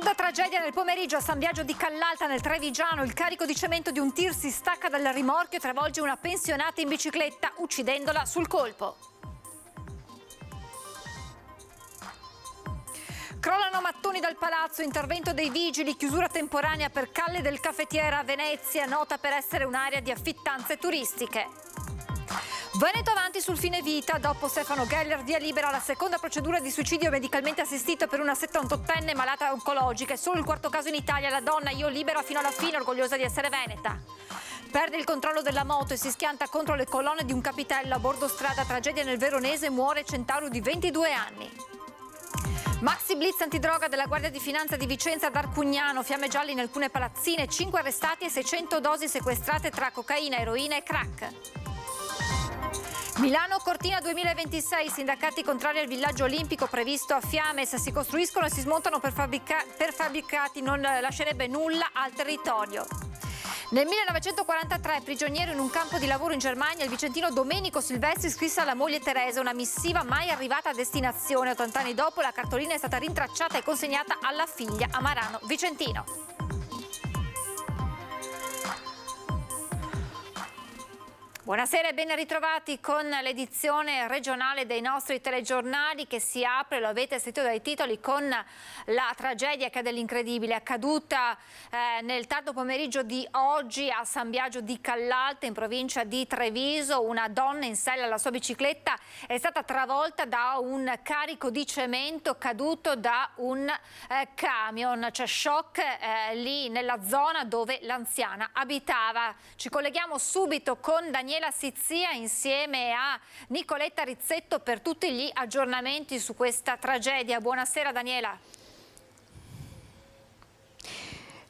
Assurda tragedia nel pomeriggio a San Biagio di Callalta nel Trevigiano. Il carico di cemento di un tir si stacca dal rimorchio e travolge una pensionata in bicicletta uccidendola sul colpo. Crollano mattoni dal palazzo, intervento dei vigili, chiusura temporanea per Calle del Caffettiera a Venezia, nota per essere un'area di affittanze turistiche. Veneto avanti sul fine vita, dopo Stefano Geller via libera la seconda procedura di suicidio medicalmente assistito per una 78enne malata oncologica. È solo il quarto caso in Italia, la donna io libera fino alla fine, orgogliosa di essere veneta. Perde il controllo della moto e si schianta contro le colonne di un capitello a bordo strada, tragedia nel Veronese, muore Centauro di 22 anni. Maxi Blitz antidroga della Guardia di Finanza di Vicenza ad Arcugnano, fiamme gialle in alcune palazzine, 5 arrestati e 600 dosi sequestrate tra cocaina, eroina e crack. Milano Cortina 2026, sindacati contrari al villaggio olimpico previsto a fiamme, se si costruiscono e si smontano per, fabbrica- per fabbricati, non lascerebbe nulla al territorio. Nel 1943, prigioniero in un campo di lavoro in Germania, il vicentino Domenico Silvestri scrisse alla moglie Teresa una missiva mai arrivata a destinazione. 80 anni dopo la cartolina è stata rintracciata e consegnata alla figlia Amarano Vicentino. Buonasera e ben ritrovati con l'edizione regionale dei nostri telegiornali che si apre, lo avete sentito dai titoli, con la tragedia che è dell'incredibile accaduta eh, nel tardo pomeriggio di oggi a San Biagio di Callalta in provincia di Treviso. Una donna in sella alla sua bicicletta è stata travolta da un carico di cemento caduto da un eh, camion. C'è shock eh, lì nella zona dove l'anziana abitava. Ci colleghiamo subito con Daniele Daniela Sizzia insieme a Nicoletta Rizzetto per tutti gli aggiornamenti su questa tragedia. Buonasera Daniela.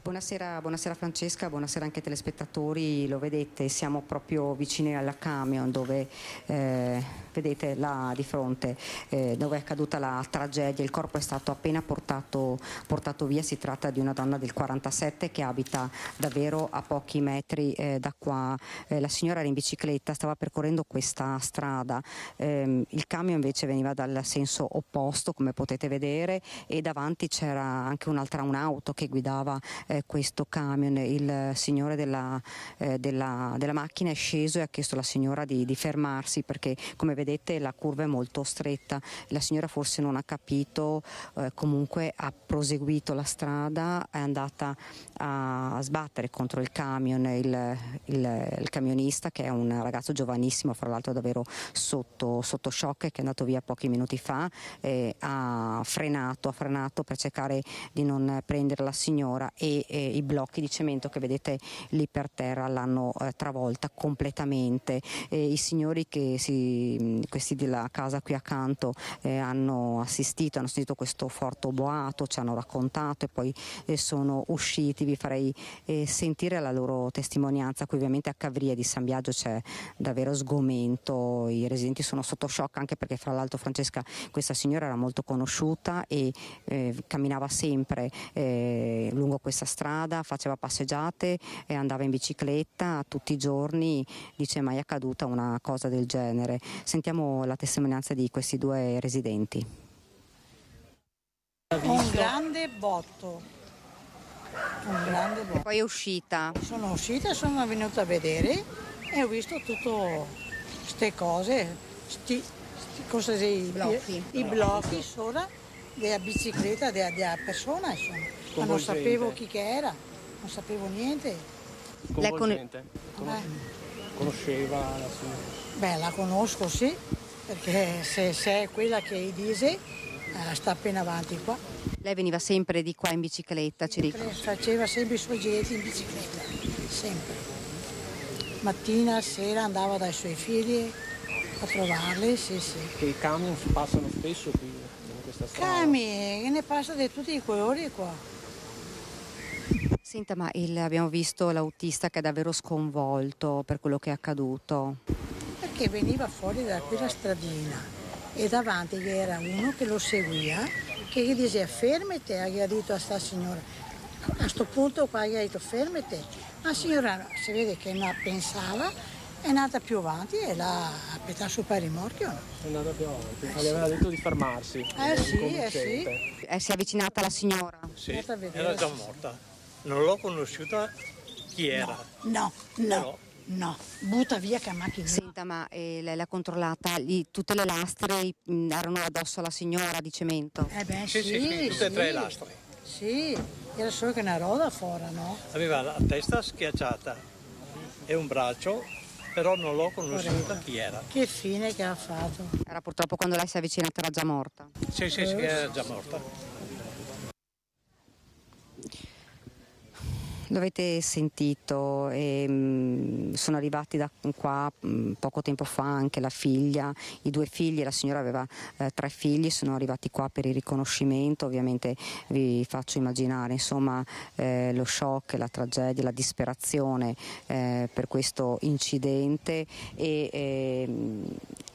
Buonasera, buonasera, Francesca, buonasera anche telespettatori, lo vedete, siamo proprio vicini alla camion dove eh, vedete là di fronte eh, dove è accaduta la tragedia, il corpo è stato appena portato, portato, via, si tratta di una donna del 47 che abita davvero a pochi metri eh, da qua, eh, la signora era in bicicletta, stava percorrendo questa strada, ehm, il camion invece veniva dal senso opposto come potete vedere e davanti c'era anche un'altra un'auto che guidava eh, questo camion, il signore della, eh, della, della, macchina è sceso e ha chiesto alla signora di, di fermarsi perché come vedete vedete la curva è molto stretta, la signora forse non ha capito, eh, comunque ha proseguito la strada, è andata a sbattere contro il camion, il, il, il camionista che è un ragazzo giovanissimo, fra l'altro davvero sotto, sotto shock che è andato via pochi minuti fa, eh, ha, frenato, ha frenato per cercare di non prendere la signora e, e i blocchi di cemento che vedete lì per terra l'hanno eh, travolta completamente. E I signori che si Ehm, questi della casa qui accanto eh, hanno assistito, hanno sentito questo forte boato, ci hanno raccontato e poi eh, sono usciti, vi farei eh, sentire la loro testimonianza, qui ovviamente a Cavria di San Biagio c'è davvero sgomento, i residenti sono sotto shock anche perché fra l'altro Francesca questa signora era molto conosciuta e eh, camminava sempre eh, lungo questa strada, faceva passeggiate, e andava in bicicletta tutti i giorni, dice mai accaduta una cosa del genere. Sent sentiamo la testimonianza di questi due residenti. Un grande botto. Un grande botto. Poi è uscita. Sono uscita, sono venuta a vedere e ho visto tutte queste cose, sti, sti, cosa sei, blocchi. i blocchi sono della bicicletta della, della persona, insomma. ma non sapevo chi che era, non sapevo niente. Lei con... Conosceva la signora? Beh, la conosco sì, perché se, se è quella che è Dise eh, sta appena avanti qua. Lei veniva sempre di qua in bicicletta, ci Cirico? Faceva sempre i suoi giretti in bicicletta, sempre. Mattina, sera andava dai suoi figli a trovarli, sì, sì. Che i camion passano spesso qui, in questa strada? Camion, ne passano di tutti i colori qua. Senta, ma il, abbiamo visto l'autista che è davvero sconvolto per quello che è accaduto che veniva fuori da quella stradina e davanti che era uno che lo seguiva che gli diceva fermate, gli ha detto a sta signora. A questo punto qua gli ha detto fermate. La signora si vede che non pensava, è andata più avanti e l'ha aspettata sul parimorchio. È andata più avanti, eh, gli aveva sì. detto di fermarsi. Eh sì, eh sì. Eh, si è avvicinata la signora? Sì, era già morta. Non l'ho conosciuta chi era. no. no. no. Però No, butta via che a macchina. Senta, ma eh, lei l'ha controllata? Lì, tutte le lastre mh, erano addosso alla signora di cemento? Eh beh, sì, sì, sì, sì tutte e tre le lastre. Sì, era solo che una roda fuori, no? Aveva la testa schiacciata e un braccio, però non l'ho conosciuta chi era. Che fine che ha fatto. Era purtroppo quando lei si è avvicinata era già morta. Sì, sì, sì, eh. era già morta. Lo avete sentito, e, ehm, sono arrivati da qua mm, poco tempo fa anche la figlia, i due figli, la signora aveva eh, tre figli, sono arrivati qua per il riconoscimento, ovviamente vi faccio immaginare insomma, eh, lo shock, la tragedia, la disperazione eh, per questo incidente e ehm,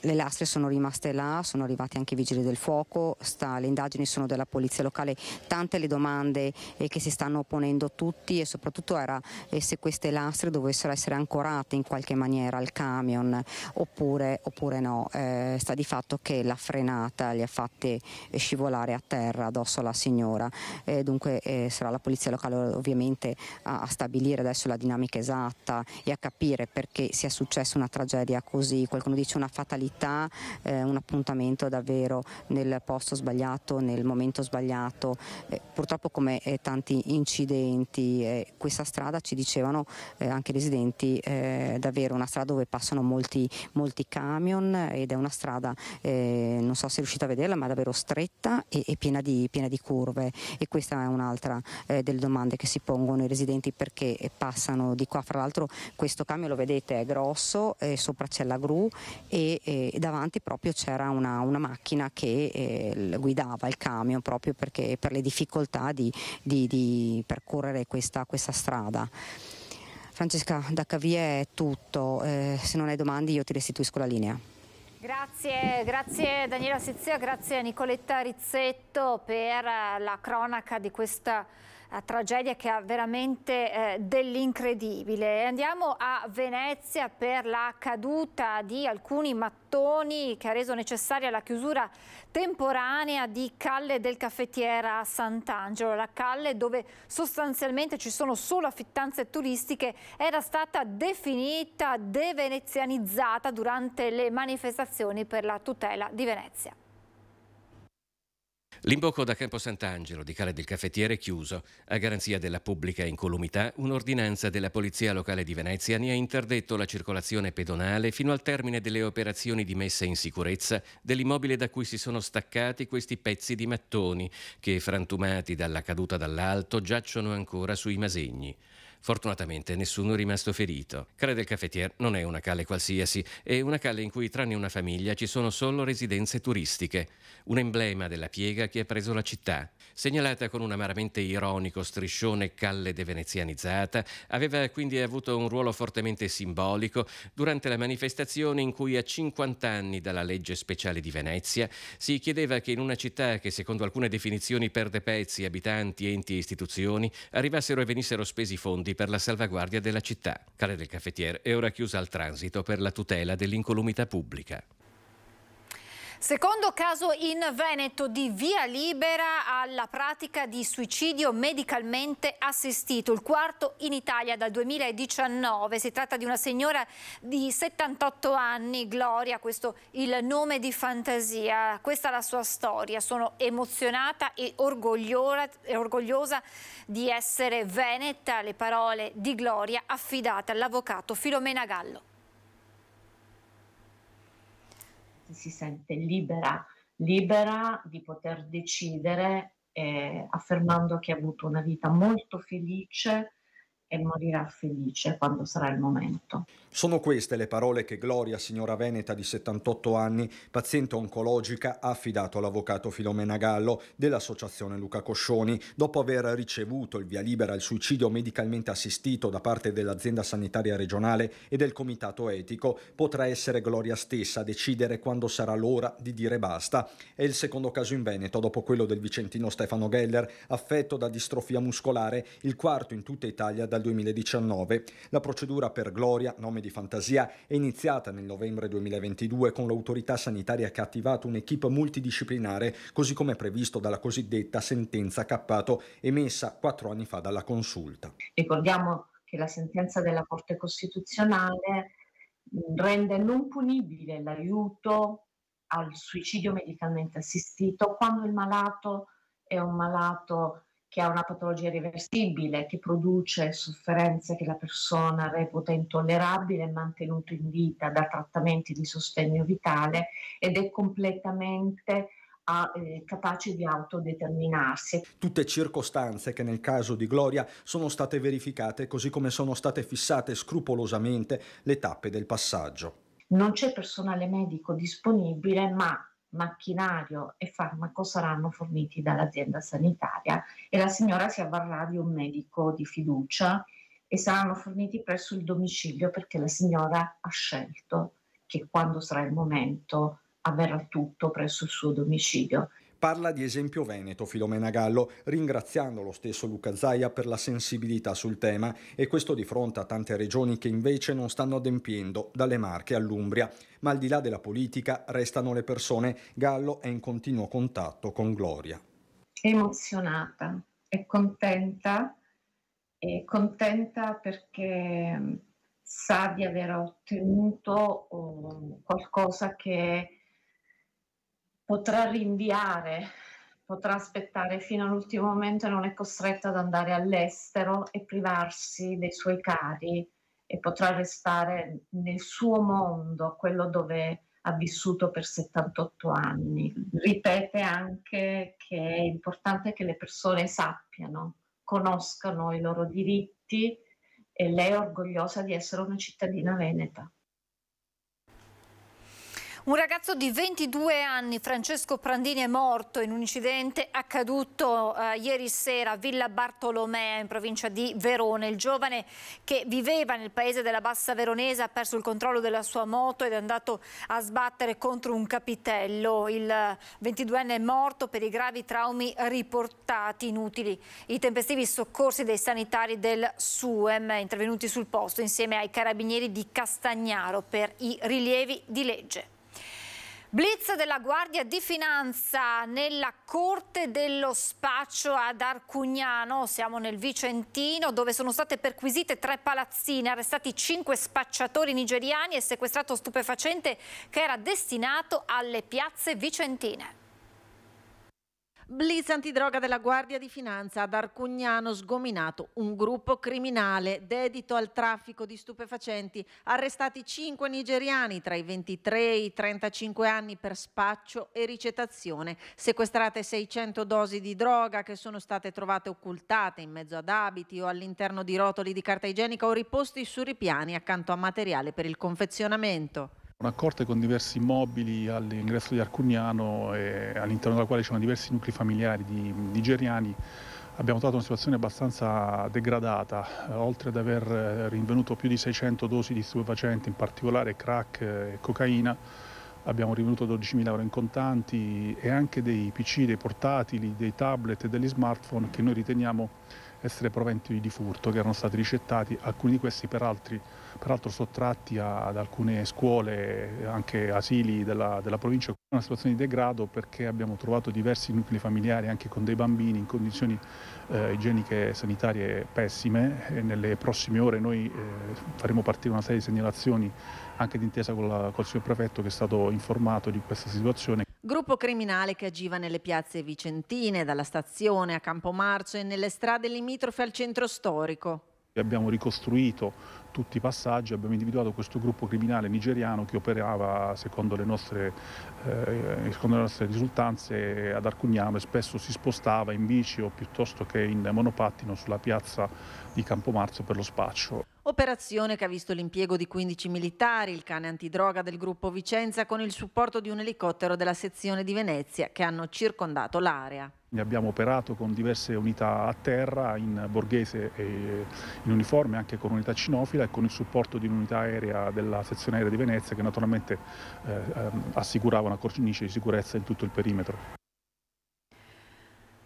le lastre sono rimaste là, sono arrivati anche i vigili del fuoco, sta, le indagini sono della polizia locale, tante le domande eh, che si stanno ponendo tutti e soprattutto era eh, se queste lastre dovessero essere ancorate in qualche maniera al camion oppure, oppure no. Eh, sta di fatto che la frenata le ha fatte eh, scivolare a terra addosso alla signora, eh, dunque eh, sarà la polizia locale ovviamente a, a stabilire adesso la dinamica esatta e a capire perché sia successa una tragedia così, qualcuno dice una fatalità città, eh, un appuntamento davvero nel posto sbagliato, nel momento sbagliato. Eh, purtroppo come eh, tanti incidenti eh, questa strada ci dicevano eh, anche i residenti è eh, davvero una strada dove passano molti, molti camion ed è una strada, non so se riuscite a vederla, ma davvero stretta e, e piena, di, piena, di, curve e questa è un'altra delle domande che si pongono i residenti perché passano di qua. Fra l'altro questo camion lo vedete è grosso, sopra c'è la gru e e davanti proprio c'era una, una macchina che eh, guidava il camion proprio perché, per le difficoltà di, di, di percorrere questa, questa strada. Francesca, da Cavie è tutto, eh, se non hai domande io ti restituisco la linea. Grazie, grazie Daniela Sizia, grazie a Nicoletta Rizzetto per la cronaca di questa tragedia che ha veramente eh, dell'incredibile. Andiamo a Venezia per la caduta di alcuni mattoni che ha reso necessaria la chiusura temporanea di Calle del Caffettiera a Sant'Angelo. La calle dove sostanzialmente ci sono solo affittanze turistiche era stata definita devenezianizzata durante le manifestazioni per la tutela di Venezia. L'imbocco da Campo Sant'Angelo di Cale del Caffettiere è chiuso. A garanzia della pubblica incolumità, un'ordinanza della Polizia Locale di Venezia ne ha interdetto la circolazione pedonale fino al termine delle operazioni di messa in sicurezza dell'immobile da cui si sono staccati questi pezzi di mattoni che, frantumati dalla caduta dall'alto, giacciono ancora sui masegni. Fortunatamente nessuno è rimasto ferito. Crede il caffettier non è una calle qualsiasi, è una calle in cui tranne una famiglia ci sono solo residenze turistiche, un emblema della piega che ha preso la città. Segnalata con un amaramente ironico striscione calle devenezianizzata, aveva quindi avuto un ruolo fortemente simbolico durante la manifestazione in cui a 50 anni dalla legge speciale di Venezia si chiedeva che in una città che secondo alcune definizioni perde pezzi, abitanti, enti e istituzioni arrivassero e venissero spesi fondi vigili per la salvaguardia della città. Calle del Caffettiere è ora chiusa al transito per la tutela dell'incolumità pubblica. Secondo caso in Veneto di via libera alla pratica di suicidio medicalmente assistito, il quarto in Italia dal 2019. Si tratta di una signora di 78 anni, Gloria, questo il nome di fantasia. Questa è la sua storia. Sono emozionata e orgogliosa di essere veneta, le parole di Gloria affidate all'avvocato Filomena Gallo. si, si sente libera, libera di poter decidere eh, affermando che ha avuto una vita molto felice e morirà felice quando sarà il momento. Sono queste le parole che Gloria, signora veneta di 78 anni, paziente oncologica, ha affidato all'avvocato Filomena Gallo dell'associazione Luca Coscioni dopo aver ricevuto il via libera al suicidio medicalmente assistito da parte dell'azienda sanitaria regionale e del comitato etico. Potrà essere Gloria stessa a decidere quando sarà l'ora di dire basta. È il secondo caso in Veneto dopo quello del vicentino Stefano Geller, affetto da distrofia muscolare, il quarto in tutta Italia dal 2019. La procedura per Gloria, nome di fantasia, è iniziata nel novembre 2022 con l'autorità sanitaria che ha attivato un'equipe multidisciplinare, così come previsto dalla cosiddetta sentenza Cappato, emessa quattro anni fa dalla consulta. Ricordiamo che la sentenza della Corte Costituzionale mm, rende non punibile l'aiuto al suicidio medicalmente assistito quando il malato è un malato che ha una patologia irreversibile, che produce sofferenze che la persona reputa intollerabile, mantenuto in vita da trattamenti di sostegno vitale ed è completamente a, eh, capace di autodeterminarsi. Tutte circostanze che nel caso di Gloria sono state verificate così come sono state fissate scrupolosamente le tappe del passaggio. Non c'è personale medico disponibile, ma macchinario e farmaco saranno forniti dall'azienda sanitaria e la signora si avvarrà di un medico di fiducia e saranno forniti presso il domicilio perché la signora ha scelto che quando sarà il momento avverrà tutto presso il suo domicilio parla di esempio veneto Filomena Gallo, ringraziando lo stesso Luca Zaia per la sensibilità sul tema e questo di fronte a tante regioni che invece non stanno adempiendo, dalle Marche all'Umbria. Ma al di là della politica restano le persone. Gallo è in continuo contatto con Gloria. emozionata, e contenta, e contenta perché sa di aver ottenuto um, qualcosa che potrà rinviare, potrà aspettare fino all'ultimo momento e non è costretta ad andare all'estero e privarsi dei suoi cari e potrà restare nel suo mondo, quello dove ha vissuto per 78 anni. Ripete anche che è importante che le persone sappiano, conoscano i loro diritti e lei è orgogliosa di essere una cittadina veneta. Un ragazzo di 22 anni, Francesco Prandini, è morto in un incidente accaduto eh, ieri sera a Villa Bartolomea in provincia di Verone. Il giovane che viveva nel paese della Bassa Veronese ha perso il controllo della sua moto ed è andato a sbattere contro un capitello. Il 22enne eh, è morto per i gravi traumi riportati inutili. I tempestivi soccorsi dei sanitari del SUEM intervenuti sul posto insieme ai carabinieri di Castagnaro per i rilievi di legge. Blitz della Guardia di Finanza nella Corte dello Spaccio ad Arcugnano, siamo nel Vicentino, dove sono state perquisite tre palazzine, arrestati cinque spacciatori nigeriani e sequestrato stupefacente che era destinato alle piazze vicentine. Blitz antidroga della Guardia di Finanza ad Arcugnano sgominato un gruppo criminale dedito al traffico di stupefacenti. Arrestati cinque nigeriani tra i 23 e i 35 anni per spaccio e ricettazione. Sequestrate 600 dosi di droga che sono state trovate occultate in mezzo ad abiti o all'interno di rotoli di carta igienica o riposti su ripiani accanto a materiale per il confezionamento una corte con diversi immobili all'ingresso di Arcugnano e all'interno della quale c'erano diversi nuclei familiari di nigeriani. Abbiamo trovato una situazione abbastanza degradata, oltre ad aver eh, rinvenuto più di 600 dosi di stupefacenti, in particolare crack e cocaina, abbiamo rinvenuto 12.000 euro in contanti e anche dei PC, dei portatili, dei tablet e degli smartphone che noi riteniamo essere proventi di furto che erano stati ricettati, alcuni di questi peraltro, peraltro sottratti ad alcune scuole, anche asili della, della provincia. una situazione di degrado perché abbiamo trovato diversi nuclei familiari anche con dei bambini in condizioni eh, igieniche e sanitarie pessime e nelle prossime ore noi eh, faremo partire una serie di segnalazioni anche d'intesa col, col signor prefetto che è stato informato di questa situazione Gruppo criminale che agiva nelle piazze vicentine, dalla stazione a Campomarzo e nelle strade limitrofe al centro storico. Abbiamo ricostruito tutti i passaggi, abbiamo individuato questo gruppo criminale nigeriano che operava, secondo le nostre, eh, secondo le nostre risultanze, ad Arcugnano e spesso si spostava in bici o piuttosto che in monopattino sulla piazza di Campomarzo per lo spaccio. Operazione che ha visto l'impiego di 15 militari, il cane antidroga del gruppo Vicenza con il supporto di un elicottero della sezione di Venezia che hanno circondato l'area. Ne abbiamo operato con diverse unità a terra, in borghese e in uniforme, anche con unità cinofila e con il supporto di un'unità aerea della sezione aerea di Venezia che naturalmente eh, ehm, assicurava una cornice di sicurezza in tutto il perimetro.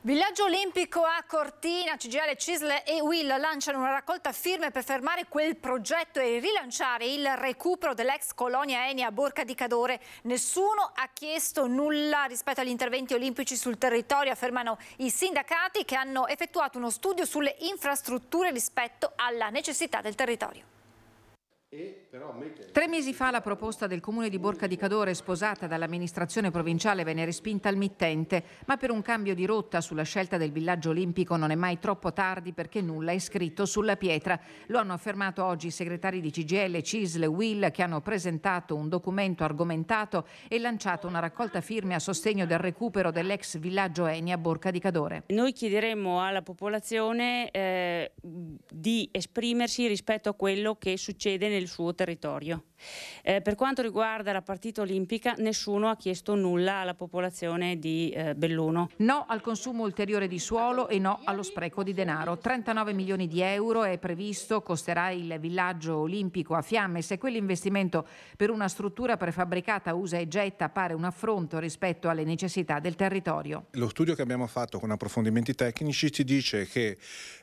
Villaggio olimpico a Cortina, CGL, Cisle e Will lanciano una raccolta firme per fermare quel progetto e rilanciare il recupero dell'ex colonia Enia Borca di Cadore. Nessuno ha chiesto nulla rispetto agli interventi olimpici sul territorio, affermano i sindacati che hanno effettuato uno studio sulle infrastrutture rispetto alla necessità del territorio. E... Tre mesi fa la proposta del comune di Borca di Cadore, sposata dall'amministrazione provinciale, venne respinta al mittente, ma per un cambio di rotta sulla scelta del villaggio olimpico non è mai troppo tardi perché nulla è scritto sulla pietra. Lo hanno affermato oggi i segretari di CGL, CISL e Will, che hanno presentato un documento argomentato e lanciato una raccolta firme a sostegno del recupero dell'ex villaggio Eni a Borca di Cadore. Noi chiederemo alla popolazione eh, di esprimersi rispetto a quello che succede nel suo territorio territorio. Eh, per quanto riguarda la partita olimpica, nessuno ha chiesto nulla alla popolazione di eh, Belluno. No al consumo ulteriore di suolo e no allo spreco di denaro. 39 milioni di euro è previsto, costerà il villaggio olimpico a fiamme. Se quell'investimento per una struttura prefabbricata usa e getta pare un affronto rispetto alle necessità del territorio. Lo studio che abbiamo fatto con approfondimenti tecnici ci dice che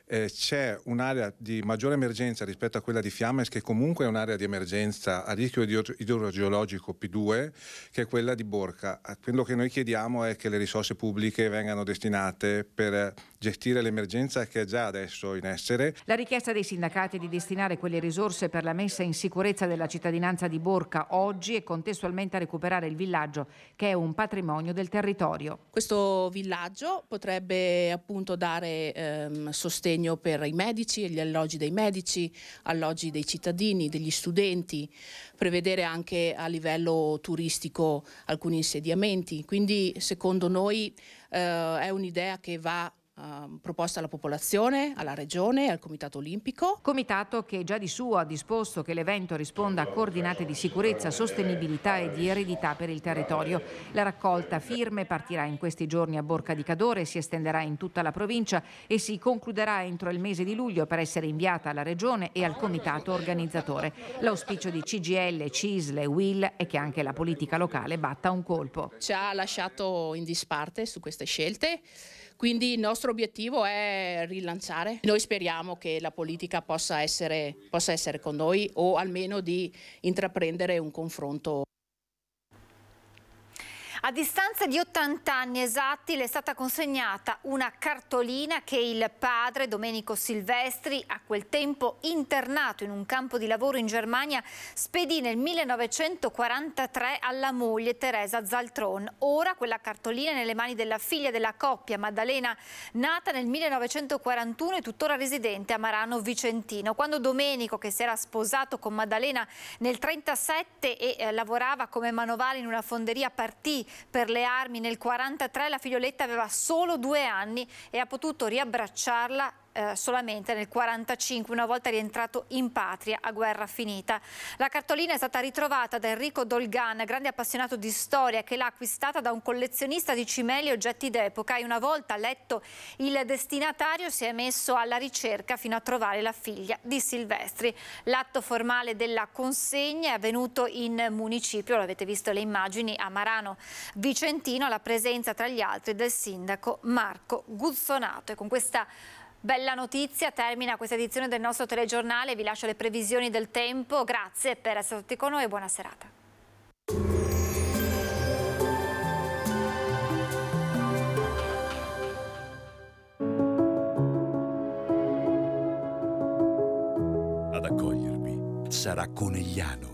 eh, c'è un'area di maggiore emergenza rispetto a quella di Fiammes che comunque è un'area di emergenza a rischio idrogeologico P2, che è quella di Borca. Quello che noi chiediamo è che le risorse pubbliche vengano destinate per gestire l'emergenza che è già adesso in essere. La richiesta dei sindacati di destinare quelle risorse per la messa in sicurezza della cittadinanza di Borca oggi e contestualmente a recuperare il villaggio che è un patrimonio del territorio. Questo villaggio potrebbe appunto dare ehm, sostegno per i medici e gli alloggi dei medici, alloggi dei cittadini, degli studenti, prevedere anche a livello turistico alcuni insediamenti. Quindi secondo noi eh, è un'idea che va Ehm, proposta alla popolazione, alla regione, al Comitato Olimpico. Comitato che già di suo ha disposto che l'evento risponda a coordinate di sicurezza, sostenibilità e di eredità per il territorio. La raccolta firme partirà in questi giorni a Borca di Cadore, si estenderà in tutta la provincia e si concluderà entro il mese di luglio per essere inviata alla regione e al comitato organizzatore. L'auspicio di CGL, CISL e WIL è che anche la politica locale batta un colpo. Ci ha lasciato in disparte su queste scelte. Quindi il nostro obiettivo è rilanciare. Noi speriamo che la politica possa essere, possa essere con noi o almeno di intraprendere un confronto a distanza di 80 anni esatti le è stata consegnata una cartolina che il padre Domenico Silvestri, a quel tempo internato in un campo di lavoro in Germania, spedì nel 1943 alla moglie Teresa Zaltron. Ora quella cartolina è nelle mani della figlia della coppia, Maddalena, nata nel 1941 e tuttora residente a Marano Vicentino. Quando Domenico, che si era sposato con Maddalena nel 1937 e eh, lavorava come manovale in una fonderia, partì per le armi. Nel 1943 la figlioletta aveva solo due anni e ha potuto riabbracciarla eh, solamente nel 1945, una volta rientrato in patria a guerra finita. La cartolina è stata ritrovata da Enrico Dolgan, grande appassionato di storia, che l'ha acquistata da un collezionista di cimeli e oggetti d'epoca e una volta letto il destinatario si è messo alla ricerca fino a trovare la figlia di Silvestri. L'atto formale della consegna è avvenuto in municipio, l'avete visto le immagini, a Marano Vicentino, la presenza tra gli altri del sindaco Marco Guzzonato. E con questa bella notizia, termina questa edizione del nostro telegiornale, vi lascio le previsioni del tempo, grazie per essere stati con noi e buona serata. Ad accogliermi sarà Conegliano.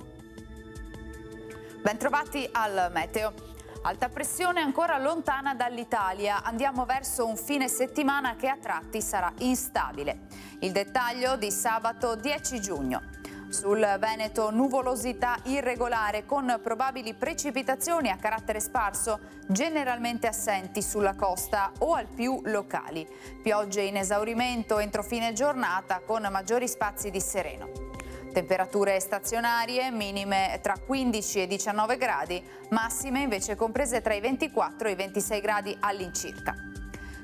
Bentrovati al Meteo. Alta pressione ancora lontana dall'Italia, andiamo verso un fine settimana che a tratti sarà instabile. Il dettaglio di sabato 10 giugno. Sul Veneto nuvolosità irregolare con probabili precipitazioni a carattere sparso, generalmente assenti sulla costa o al più locali. Piogge in esaurimento entro fine giornata con maggiori spazi di sereno. Temperature stazionarie, minime tra 15 e 19 gradi, massime invece comprese tra i 24 e i 26 gradi all'incirca.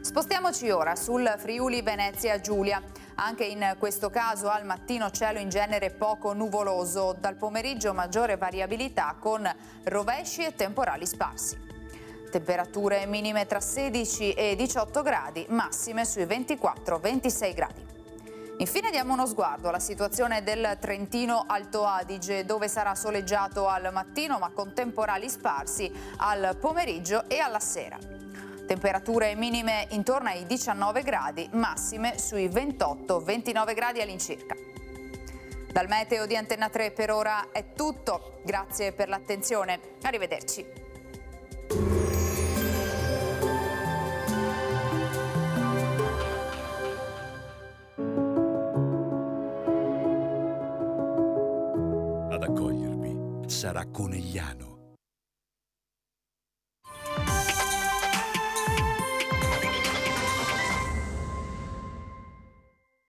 Spostiamoci ora sul Friuli Venezia Giulia. Anche in questo caso al mattino cielo in genere poco nuvoloso, dal pomeriggio maggiore variabilità con rovesci e temporali sparsi. Temperature minime tra 16 e 18 gradi, massime sui 24-26 gradi. Infine diamo uno sguardo alla situazione del Trentino Alto Adige dove sarà soleggiato al mattino ma con temporali sparsi al pomeriggio e alla sera. Temperature minime intorno ai 19 gradi, massime sui 28-29 gradi all'incirca. Dal meteo di Antenna 3 per ora è tutto, grazie per l'attenzione, arrivederci. sarà Conegliano.